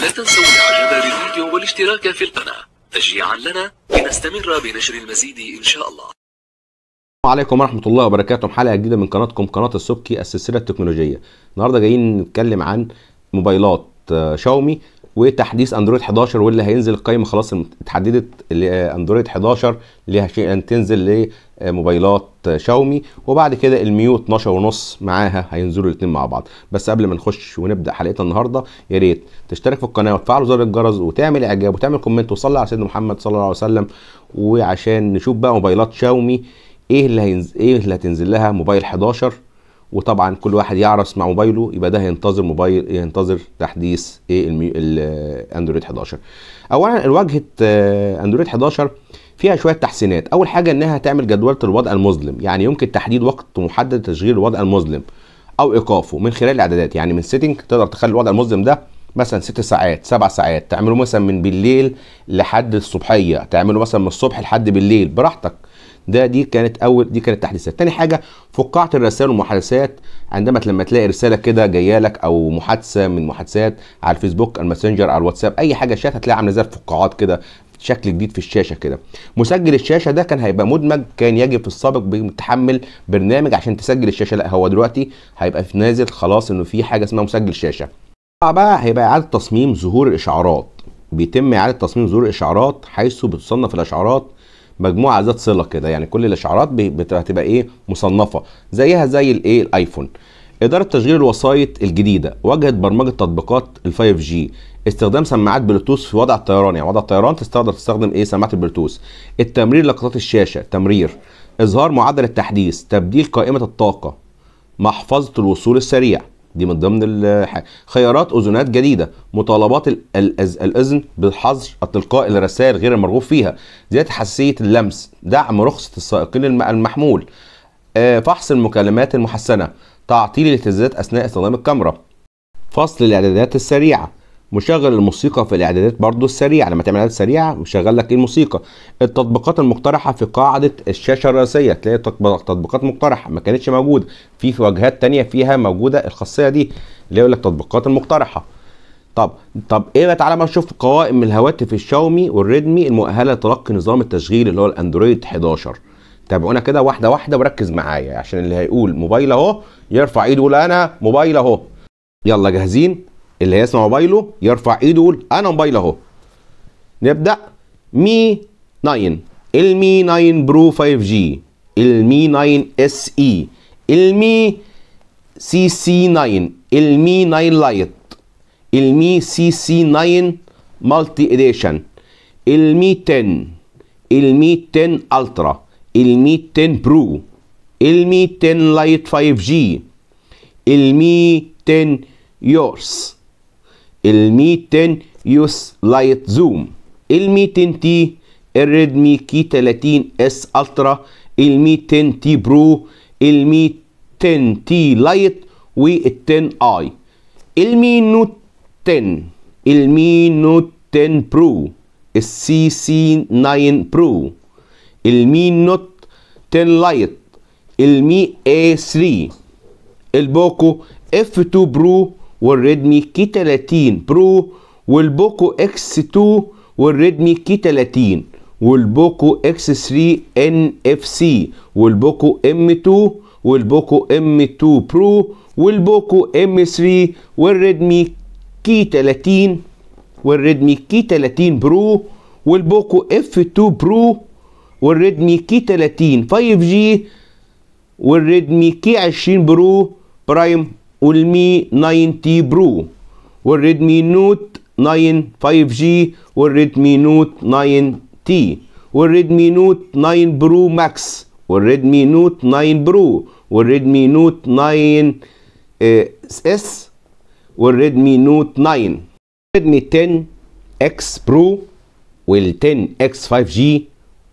لا تنسوا الاعجاب بالفيديو والاشتراك في القناة تشجيعا لنا لنستمر بنشر المزيد ان شاء الله السلام عليكم ورحمه الله وبركاته حلقه جديده من قناتكم قناه السبكي السلسله التكنولوجيه النهارده جايين نتكلم عن موبايلات آه، شاومي وتحديث اندرويد 11 واللي هينزل القايمه خلاص اتحددت اندرويد 11 اللي هشيئا تنزل لموبايلات آه، شاومي وبعد كده الميو 12 ونص معاها هينزلوا الاثنين مع بعض بس قبل ما نخش ونبدا حلقتنا النهارده يا ريت تشترك في القناه وتفعل زر الجرس وتعمل اعجاب وتعمل كومنت وصلي على سيدنا محمد صلى الله عليه وسلم وعشان نشوف بقى موبايلات شاومي ايه اللي هينز... ايه اللي هتنزل لها موبايل 11 وطبعا كل واحد يعرس مع موبايله يبقى ده هينتظر موبايل ينتظر تحديث ايه الاندرويد 11 اولا الواجهه اندرويد آه، 11 فيها شويه تحسينات اول حاجه انها تعمل جدوله الوضع المظلم يعني يمكن تحديد وقت محدد لتشغيل الوضع المظلم او ايقافه من خلال الاعدادات يعني من سيتنج تقدر تخلي الوضع المظلم ده مثلا ست ساعات سبع ساعات تعمله مثلا من بالليل لحد الصبحيه تعمله مثلا من الصبح لحد بالليل براحتك ده دي كانت اول دي كانت تحديثات تاني حاجه فقاعه الرسائل والمحادثات عندما لما تلاقي رساله كده جايه لك او محادثه من محادثات على الفيسبوك الماسنجر على الواتساب اي حاجه شات هتلاقي عامله زي الفقاعات كده شكل جديد في الشاشه كده مسجل الشاشه ده كان هيبقى مدمج كان يجب في السابق بتحمل برنامج عشان تسجل الشاشه لا هو دلوقتي هيبقى في نازل خلاص انه في حاجه اسمها مسجل شاشه بقى هيبقى اعاده تصميم ظهور الاشعارات بيتم اعاده تصميم ظهور الاشعارات حيث بتصنف الاشعارات مجموعه ذات صله كده يعني كل الاشعارات هتبقى ايه مصنفه زيها زي الايه الايفون إدارة تشغيل الوسائط الجديدة واجهة برمجة تطبيقات ال 5 استخدام سماعات بلوتوث في وضع الطيران يعني وضع الطيران تقدر تستخدم ايه سماعات البلوتوث التمرير لقطات الشاشة تمرير إظهار معدل التحديث تبديل قائمة الطاقة محفظة الوصول السريع دي من ضمن خيارات اذونات جديده مطالبات الاذن بالحظر التلقائي للرسائل غير المرغوب فيها زياده حساسيه اللمس دعم رخصه السائقين المحمول آه، فحص المكالمات المحسنه تعطيل الاهتزازات اثناء استخدام الكاميرا فصل الاعدادات السريعه مشغل الموسيقى في الاعدادات برضو السريعه لما تعمل اعدادات سريعه مشغل لك الموسيقى التطبيقات المقترحه في قاعده الشاشه الرئيسيه تلاقي تطبيقات مقترحه ما كانتش موجوده في واجهات تانية فيها موجوده الخاصيه دي اللي يقول لك تطبيقات المقترحه طب طب ايه بقى تعالى بقى نشوف قوائم الهواتف الشاومي والريدمي المؤهله لتلقي نظام التشغيل اللي هو الاندرويد 11 تابعونا كده واحده واحده وركز معايا عشان اللي هيقول موبايل اهو يرفع ايده يقول انا موبايل اهو يلا جاهزين اللي هيسمع موبايله يرفع ايده يقول انا موبايل اهو نبدا مي 9 المي 9 برو 5 جي المي 9 اس اي المي سي سي 9 المي 9 لايت المي سي سي 9 مالتي اديشن المي 10 المي 10 الترا المي 10 برو المي 10 لايت 5 جي المي 10 يورس الميتن يوس لايت زوم الميتن تي الريدمي كي 30 اس الترا الميتن تي برو الميتن تي لايت والتن اي المي نوت 10 المي نوت 10 برو السي سي 9 برو المي نوت 10 لايت المي اي 3 البوكو اف 2 برو والريدمي كي 30 برو والبوكو اكس 2 والريدمي كي 30 والبوكو اكس 3 ان اف سي والبوكو ام 2 والبوكو ام 2 برو والبوكو ام 3 والريدمي كي 30 والريدمي كي 30 برو والبوكو اف 2 برو والريدمي كي 30 5 جي والريدمي كي 20 برو برايم والمي 9 برو والريدمي نوت 9 5G والريدمي نوت 9 t والريدمي نوت 9 برو ماكس والريدمي نوت 9 برو والريدمي نوت 9 آه، اس والريدمي نوت 9 ريدمي 10 اكس برو وال10 اكس 5G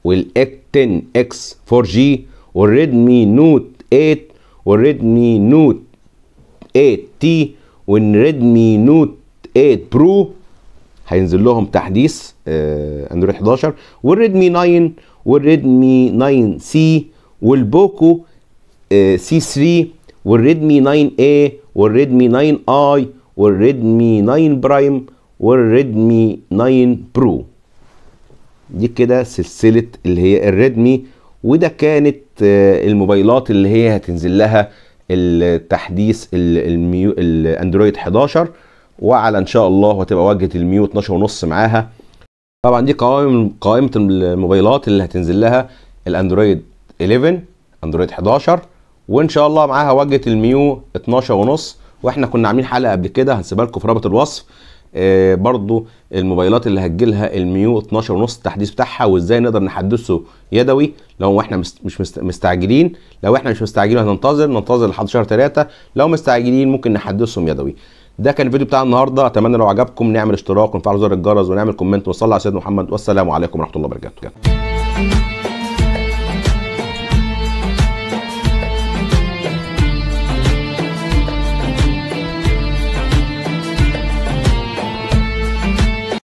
وال10 اكس 4G والريدمي نوت 8 والريدمي نوت 8 t وان ريدمي نوت 8 برو هينزل لهم تحديث آه اندرويد 11 والريدمي 9 والريدمي 9 سي والبوكو آه سي 3 والريدمي 9 اي والريدمي 9 اي والريدمي 9 برايم والريدمي 9 برو دي كده سلسله اللي هي الريدمي وده كانت آه الموبايلات اللي هي هتنزل لها التحديث الميو... الاندرويد 11 وعلى ان شاء الله هتبقى واجهه الميو 12 ونص معاها طبعا دي قوائم قائمه الموبايلات اللي هتنزل لها الاندرويد 11 اندرويد 11 وان شاء الله معاها واجهه الميو 12 ونص واحنا كنا عاملين حلقه قبل كده هنسيبها لكم في رابط الوصف آه، برضو الموبايلات اللي هتجيلها الميو 12 ونص التحديث بتاعها وازاي نقدر نحدثه يدوي لو احنا مش مستعجلين لو احنا مش مستعجلين هننتظر ننتظر لحد شهر 3 لو مستعجلين ممكن نحدثهم يدوي ده كان الفيديو بتاع النهارده اتمنى لو عجبكم نعمل اشتراك ونفعل زر الجرس ونعمل كومنت وصلى على سيدنا محمد والسلام عليكم ورحمه الله وبركاته